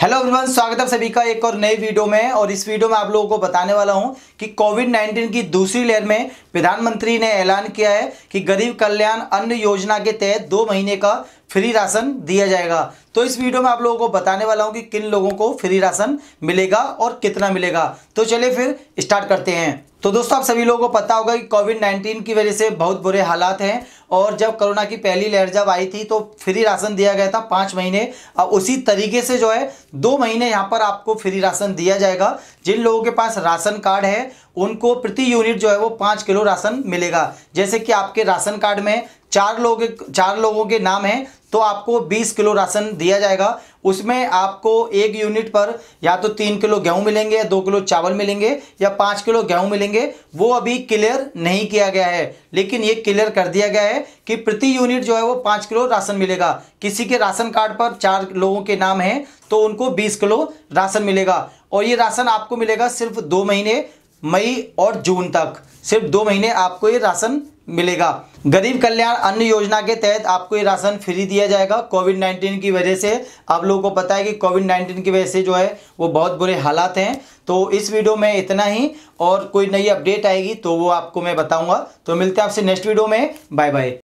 hello everyone स्वागत है सभी का एक और नई वीडियो में और इस वीडियो में आप लोगों को बताने वाला हूं कि कोविड 19 की दूसरी लहर में प्रधानमंत्री ने ऐलान किया है कि गरीब कल्याण अन्न योजना के तहत दो महीने का फ्री राशन दिया जाएगा तो इस वीडियो में आप लोगों को बताने वाला हूं कि किन लोगों को फ्री राशन मिलेगा और कितना मिलेगा तो चलिए फिर स्टार्ट करते हैं तो दोस्तों आप सभी लोगों को पता होगा कि कोविड 19 की वजह से बहुत बुरे हालात हैं और जब कोरोना की पहली लहर जब आई थी तो फ्री राशन दिया गया था पाँच महीने अब उसी तरीके से जो है दो महीने यहाँ पर आपको फ्री राशन दिया जाएगा जिन लोगों के पास राशन कार्ड है उनको प्रति यूनिट जो है वो पाँच किलो राशन मिलेगा जैसे कि आपके राशन कार्ड में चार लोग चार लोगों के नाम हैं तो आपको 20 किलो राशन दिया जाएगा उसमें आपको एक यूनिट पर या तो तीन किलो गेहूं मिलेंगे या दो किलो चावल मिलेंगे या पाँच किलो गेहूं मिलेंगे वो अभी क्लियर नहीं किया गया है लेकिन ये क्लियर कर दिया गया है कि प्रति यूनिट जो है वो पाँच किलो राशन मिलेगा किसी के राशन कार्ड पर चार लोगों के नाम हैं तो उनको बीस किलो राशन मिलेगा और ये राशन आपको मिलेगा सिर्फ दो महीने मई और जून तक सिर्फ दो महीने आपको ये राशन मिलेगा गरीब कल्याण अन्न योजना के तहत आपको ये राशन फ्री दिया जाएगा कोविड नाइन्टीन की वजह से आप लोगों को पता है कि कोविड नाइन्टीन की वजह से जो है वो बहुत बुरे हालात हैं तो इस वीडियो में इतना ही और कोई नई अपडेट आएगी तो वो आपको मैं बताऊंगा तो मिलते हैं आपसे नेक्स्ट वीडियो में बाय बाय